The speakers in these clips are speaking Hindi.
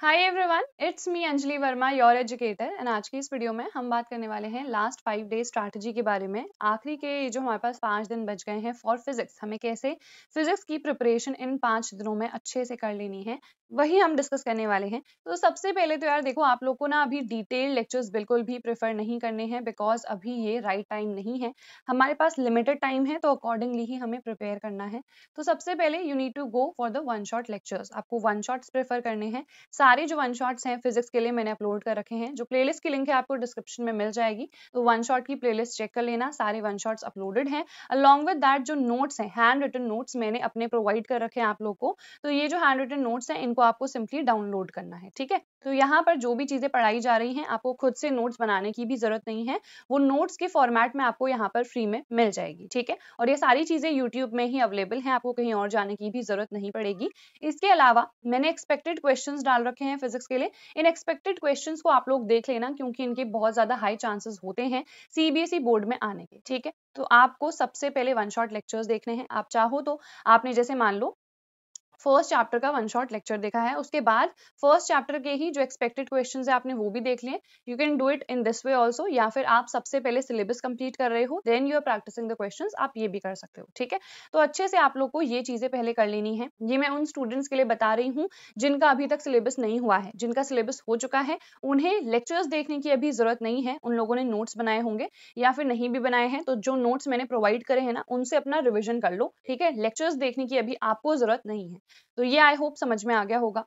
high everyone it's me Anjali Verma your educator and आज की इस वीडियो में हम बात करने वाले हैं लास्ट फाइव डे स्ट्रैटेजी के बारे में आखिरी के जो हमारे पास पाँच दिन बच गए हैं फॉर फिजिक्स हमें कैसे फिजिक्स की प्रिपरेशन इन पाँच दिनों में अच्छे से कर लेनी है वही हम डिस्कस करने वाले हैं तो सबसे पहले तो यार देखो आप लोग को ना अभी डिटेल लेक्चर्स बिल्कुल भी प्रेफर नहीं करने हैं बिकॉज अभी ये राइट right टाइम नहीं है हमारे पास लिमिटेड टाइम है तो अकॉर्डिंगली ही हमें प्रिपेयर करना है तो सबसे पहले you need to go for the one shot lectures आपको वन शॉट्स प्रेफर करने हैं सारे जो वन शॉट्स हैं फिजिक्स के लिए मैंने अपलोड कर रखे हैं जो प्लेलिस्ट की लिंक है आपको डिस्क्रिप्शन में मिल जाएगी तो वन शॉट की प्लेलिस्ट चेक कर लेना सारे वन शॉट्स अपलोडेड हैं अलॉन्ग विद दैट जो नोट्स हैं हैंड रिटन नोट्स मैंने अपने प्रोवाइड कर रखे हैं आप लोग को तो ये जो हैंड रिटन नोट्स हैं इनको आपको सिंपली डाउनलोड करना है ठीक है तो यहाँ पर जो भी चीज़ें पढ़ाई जा रही हैं आपको खुद से नोट्स बनाने की भी ज़रूरत नहीं है वो नोट्स के फॉर्मेट में आपको यहाँ पर फ्री में मिल जाएगी ठीक है और ये सारी चीज़ें यूट्यूब में ही अवेलेबल हैं आपको कहीं और जाने की भी ज़रूरत नहीं पड़ेगी इसके अलावा मैंने एक्सपेक्टेड क्वेश्चन डाल रखे हैं फिजिक्स के लिए इन एक्सपेक्टेड क्वेश्चन को आप लोग देख लेना क्योंकि इनके बहुत ज्यादा हाई चांसेस होते हैं सीबीएसई बोर्ड e में आने के ठीक है तो आपको सबसे पहले वन शॉर्ट लेक्चर्स देखने हैं आप चाहो तो आपने जैसे मान लो फर्स्ट चैप्टर का वन शॉट लेक्चर देखा है उसके बाद फर्स्ट चैप्टर के ही जो एक्सपेक्टेड क्वेश्चन है आपने वो भी देख लिए you can do it in this way also या फिर आप सबसे पहले सिलेबस कंप्लीट कर रहे हो then you are practising the question आप ये भी कर सकते हो ठीक है तो अच्छे से आप लोग को ये चीजें पहले कर लेनी है ये मैं उन स्टूडेंट्स के लिए बता रही हूँ जिनका अभी तक सिलेबस नहीं हुआ है जिनका सिलेबस हो चुका है उन्हें लेक्चर्स देखने की अभी जरूरत नहीं है उन लोगों ने नोट्स बनाए होंगे या फिर नहीं भी बनाए हैं तो जो नोट्स मैंने प्रोवाइड करे हैं ना उनसे अपना रिविजन कर लो ठीक है लेक्चर्स देखने की अभी आपको जरूरत नहीं है तो ये आई होप समझ में आ गया होगा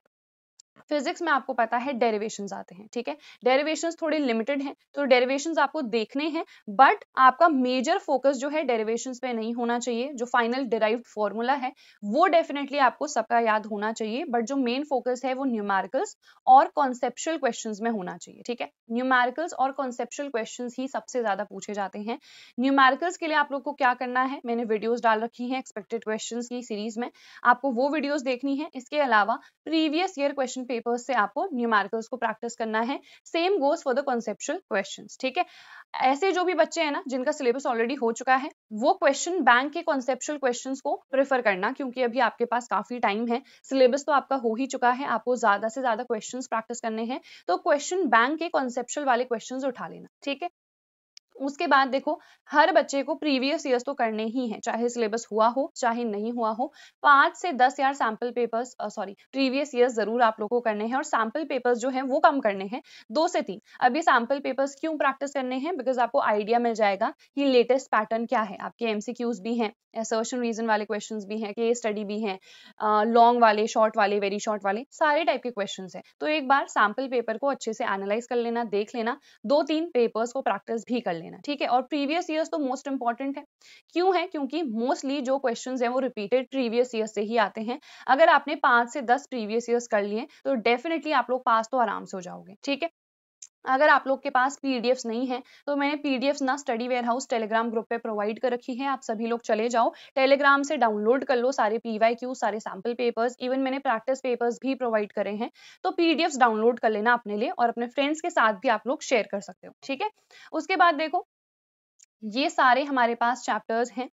फिजिक्स में आपको पता है डेरिवेशन आते हैं ठीक है डेरिवेशन थोड़े लिमिटेड हैं तो डेरिवेशन आपको देखने हैं बट आपका मेजर फोकस जो है डेरिवेशन पे नहीं होना चाहिए जो फाइनल डिराइव्ड फॉर्मूला है वो डेफिनेटली आपको सबका याद होना चाहिए बट जो मेन फोकस है वो न्यूमेरिकल्स और कॉन्सेप्चुअल क्वेश्चन में होना चाहिए ठीक है न्यूमेरिकल्स और कॉन्सेप्चुअल क्वेश्चन ही सबसे ज्यादा पूछे जाते हैं न्यूमेरिकल्स के लिए आप लोग को क्या करना है मैंने वीडियोज डाल रखी है एक्सपेक्टेड क्वेश्चन की सीरीज में आपको वो वीडियोज देखनी है इसके अलावा previous year question question paper से आपको न्यूमेरिकल्स को प्रैक्टिस करना है same goes for the conceptual question ठीक है ऐसे जो भी बच्चे हैं ना जिनका सिलेबस ऑलरेडी हो चुका है वो क्वेश्चन बैंक के कॉन्सेप्चुअल क्वेश्चन को प्रेफर करना क्योंकि अभी आपके पास काफी टाइम है सिलेबस तो आपका हो ही चुका है आपको ज्यादा से ज्यादा क्वेश्चन प्रैक्टिस करने हैं तो क्वेश्चन बैंक के कॉन्सेप्चुअल वाले क्वेश्चन उठा लेना ठीक है उसके बाद देखो हर बच्चे को प्रीवियस ईयर्स तो करने ही हैं चाहे सिलेबस हुआ हो चाहे नहीं हुआ हो पांच से दस यार sample papers sorry previous years जरूर आप लोगों को करने हैं और सैंपल पेपर्स जो है वो कम करने हैं दो से तीन अब ये सैम्पल पेपर्स क्यों प्रैक्टिस करने हैं बिकॉज आपको आइडिया मिल जाएगा कि लेटेस्ट पैटर्न क्या है आपके एमसीक्यूज भी हैं एसर्शन रीजन वाले क्वेश्चन भी हैं केस स्टडी भी हैं लॉन्ग वाले शॉर्ट वाले वेरी शॉर्ट वाले सारे टाइप के क्वेश्चन हैं तो एक बार सैंपल पेपर को अच्छे से एनालाइज कर लेना देख लेना दो तीन पेपर्स को प्रैक्टिस भी कर लेना लेना ठीक है और प्रीवियस ईयर्स तो मोस्ट इंपॉर्टेंट है क्यों है क्योंकि मोस्टली जो क्वेश्चन है वो रिपीटेड प्रीवियस ईयर से ही आते हैं अगर आपने पांच से दस प्रीवियस ईयर्स कर लिए तो डेफिनेटली आप लोग पास तो आराम से हो जाओगे ठीक है अगर आप लोग के पास पीडीएफ्स नहीं है तो मैंने पीडीएफ्स ना study warehouse Telegram group पे प्रोवाइड कर रखी है आप सभी लोग चले जाओ टेलीग्राम से डाउनलोड कर लो सारे वाई क्यू सारे सैम्पल पेपर्स इवन मैंने प्रैक्टिस पेपर्स भी प्रोवाइड करे हैं तो पीडीएफ्स डाउनलोड कर लेना अपने लिए और अपने फ्रेंड्स के साथ भी आप लोग शेयर कर सकते हो ठीक है उसके बाद देखो ये सारे हमारे पास चैप्टर्स हैं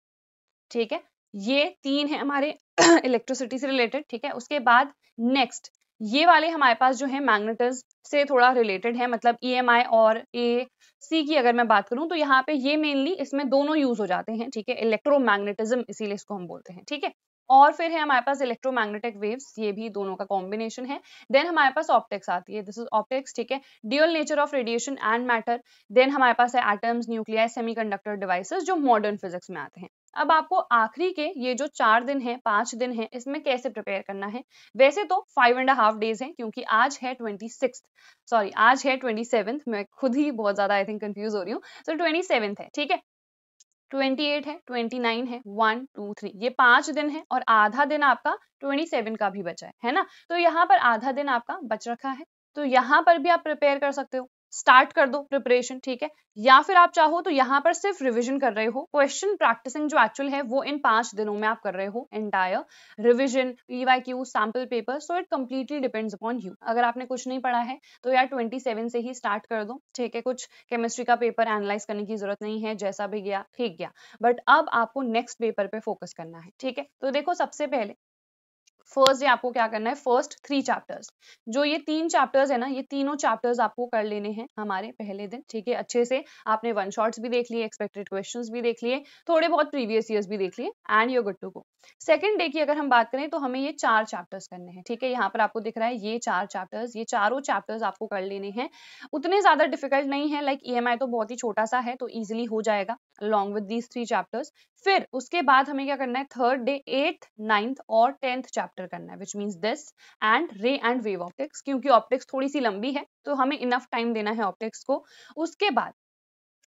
ठीक है ये तीन है हमारे इलेक्ट्रिसिटी से रिलेटेड ठीक है उसके बाद नेक्स्ट ये वाले हमारे पास जो है मैग्नेटिज से थोड़ा रिलेटेड है मतलब ई e और ए सी की अगर मैं बात करूं तो यहाँ पे ये मेनली इसमें दोनों यूज हो जाते हैं ठीक है इलेक्ट्रोमैग्नेटिज्म इसीलिए इसको हम बोलते हैं ठीक है और फिर है हमारे पास इलेक्ट्रोमैग्नेटिक वेव्स ये भी दोनों का कॉम्बिनेशन है देन हमारे पास ऑप्टिक्स आती है दिस इज ऑप्टिक्स ठीक है dual nature of radiation and matter then हमारे पास है एटम्स न्यूक्लिया सेमीकंडक्टर डिवाइसेस जो मॉडर्न फिजिक्स में आते हैं अब आपको आखिरी के ये जो चार दिन है पांच दिन है इसमें कैसे प्रिपेयर करना है वैसे तो फाइव एंड हाफ डेज है क्योंकि आज है ट्वेंटी सॉरी आज है ट्वेंटी मैं खुद ही बहुत ज्यादा आई थिंक कंफ्यूज हो रही हूँ सो ट्वेंटी है ठीक है 28 है 29 है वन टू थ्री ये पांच दिन है और आधा दिन आपका 27 का भी बचा है है ना तो यहाँ पर आधा दिन आपका बच रखा है तो यहाँ पर भी आप प्रिपेयर कर सकते हो स्टार्ट कर दो प्रिपरेशन ठीक है या फिर आप चाहो तो यहाँ पर सिर्फ रिवीजन कर रहे हो क्वेश्चन प्रैक्टिसिंग जो एक्चुअल है वो इन पांच दिनों में आप कर रहे हो entire revision PY sample paper so it completely depends upon you अगर आपने कुछ नहीं पढ़ा है तो यार 27 से ही स्टार्ट कर दो ठीक है कुछ केमिस्ट्री का पेपर एनालाइज करने की जरूरत नहीं है जैसा भी गया ठीक गया बट अब आपको नेक्स्ट पेपर पे फोकस करना है ठीक है तो देखो सबसे पहले फर्स्ट डे आपको क्या करना है फर्स्ट थ्री चैप्टर्स जो ये तीन चैप्टर्स है ना ये तीनों चैप्टर्स आपको कर लेने हैं हमारे पहले दिन ठीक है अच्छे से आपने वन शॉट्स भी देख लिए एक्सपेक्टेड क्वेश्चन भी देख लिए थोड़े बहुत प्रीवियस ईयर्स भी देख लिए and you're good to go second day की अगर हम बात करें तो हमें ये चार चैप्टर्स करने हैं ठीक है यहाँ पर आपको दिख रहा है ये चार चैप्टर्स ये चारों चैप्टर्स आपको कर लेने हैं उतने ज्यादा डिफिकल्ट नहीं है लाइक ई e तो बहुत ही छोटा सा है तो ईजिली हो जाएगा along with these three chapters फिर उसके बाद हमें क्या करना है थर्ड डे एट्थ नाइन्थ और टेंथ चैप्टर चैप्टर करना है which means this and ray and wave optics क्योंकि ऑप्टिक्स थोड़ी सी लंबी है तो हमें इनफ टाइम देना है ऑप्टिक्स को उसके बाद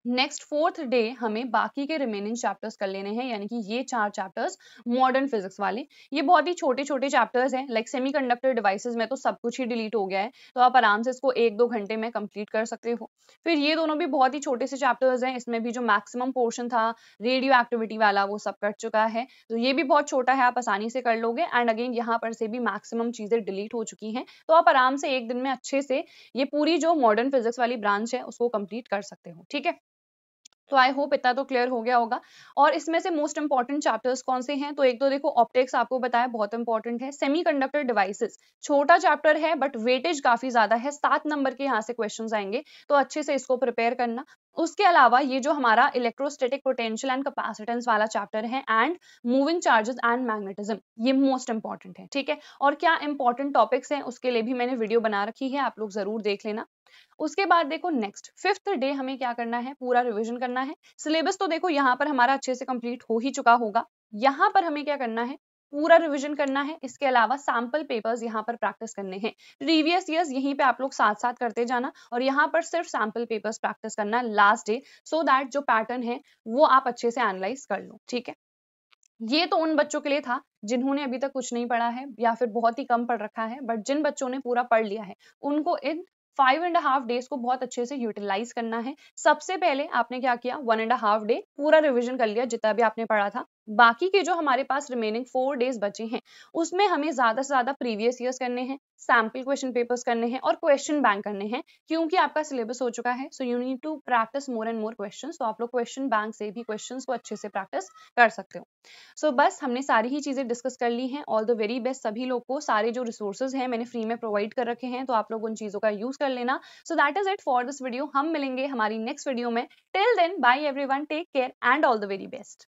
नेक्स्ट फोर्थ डे हमें बाकी के रिमेनिंग चैप्टर्स कर लेने हैं यानी कि ये चार चैप्टर्स मॉडर्न फिजिक्स वाले ये बहुत ही छोटे छोटे चैप्टर्स हैं लाइक सेमी डिवाइसेस डिवाइसेज में तो सब कुछ ही डिलीट हो गया है तो आप आराम से इसको एक दो घंटे में कंप्लीट कर सकते हो फिर ये दोनों भी बहुत ही छोटे से चैप्टर्स हैं इसमें भी जो मैक्सिमम पोर्शन था रेडियो एक्टिविटी वाला वो सब कट चुका है तो ये भी बहुत छोटा है आप आसानी से कर लोगे एंड अगेन यहाँ पर से भी मैक्सिमम चीज़ें डिलीट हो चुकी हैं तो आप आराम से एक दिन में अच्छे से ये पूरी जो मॉडर्न फिजिक्स वाली ब्रांच है उसको कंप्लीट कर सकते हो ठीक है तो आई होप इतना तो क्लियर हो गया होगा और इसमें से मोस्ट इंपॉर्टेंट चैप्टर्स कौन से हैं तो एक तो देखो ऑप्टिक्स आपको बताया बहुत इंपॉर्टेंट है सेमी कंडक्टर डिवाइसेस छोटा चैप्टर है बट वेटेज काफी ज्यादा है सात नंबर के यहाँ से क्वेश्चन आएंगे तो अच्छे से इसको प्रिपेयर करना उसके अलावा ये जो हमारा इलेक्ट्रोस्टेटिक पोटेंशियल एंड कैपेसिटेंस वाला चैप्टर है and moving charges and magnetism ये मोस्ट इंपॉर्टेंट है ठीक है और क्या इंपॉर्टेंट टॉपिक्स हैं उसके लिए भी मैंने वीडियो बना रखी है आप लोग जरूर देख लेना उसके बाद देखो नेक्स्ट फिफ्थ डे हमें क्या करना है पूरा रिविजन करना है सिलेबस तो देखो यहाँ पर हमारा अच्छे से कंप्लीट हो ही चुका होगा यहाँ पर हमें क्या करना है पूरा रिविजन करना है इसके अलावा सैम्पल पेपर्स यहाँ पर प्रैक्टिस करने हैं प्रीवियस ईयर्स यहीं पे आप लोग साथ साथ करते जाना और यहाँ पर सिर्फ सैम्पल पेपर्स प्रैक्टिस करना लास्ट डे सो दैट जो पैटर्न है वो आप अच्छे से एनालाइज कर लो ठीक है ये तो उन बच्चों के लिए था जिन्होंने अभी तक कुछ नहीं पढ़ा है या फिर बहुत ही कम पढ़ रखा है बट जिन बच्चों ने पूरा पढ़ लिया है उनको इन फाइव एंड हाफ डेज को बहुत अच्छे से यूटिलाइज करना है सबसे पहले आपने क्या किया वन एंड हाफ डे पूरा रिविजन कर लिया जितना भी आपने पढ़ा था बाकी के जो हमारे पास रिमेनिंग फोर डेज बचे हैं उसमें हमें ज्यादा से ज्यादा प्रीवियस ईयर्स करने हैं सैम्पल क्वेश्चन पेपर्स करने हैं और क्वेश्चन बैंक करने हैं क्योंकि आपका सिलेबस हो चुका है so you need to practice more and more question तो आप लोग क्वेश्चन बैंक से भी क्वेश्चन को अच्छे से प्रैक्टिस कर सकते हो सो so, बस हमने सारी ही चीजें डिस्कस कर ली हैं ऑल द वेरी बेस्ट सभी लोग को सारे जो रिसोर्सेज हैं मैंने फ्री में प्रोवाइड कर रखे हैं तो आप लोग उन चीजों का यूज कर लेना so that is it for this video हम मिलेंगे हमारी नेक्स्ट वीडियो में till then bye every take care and all the very best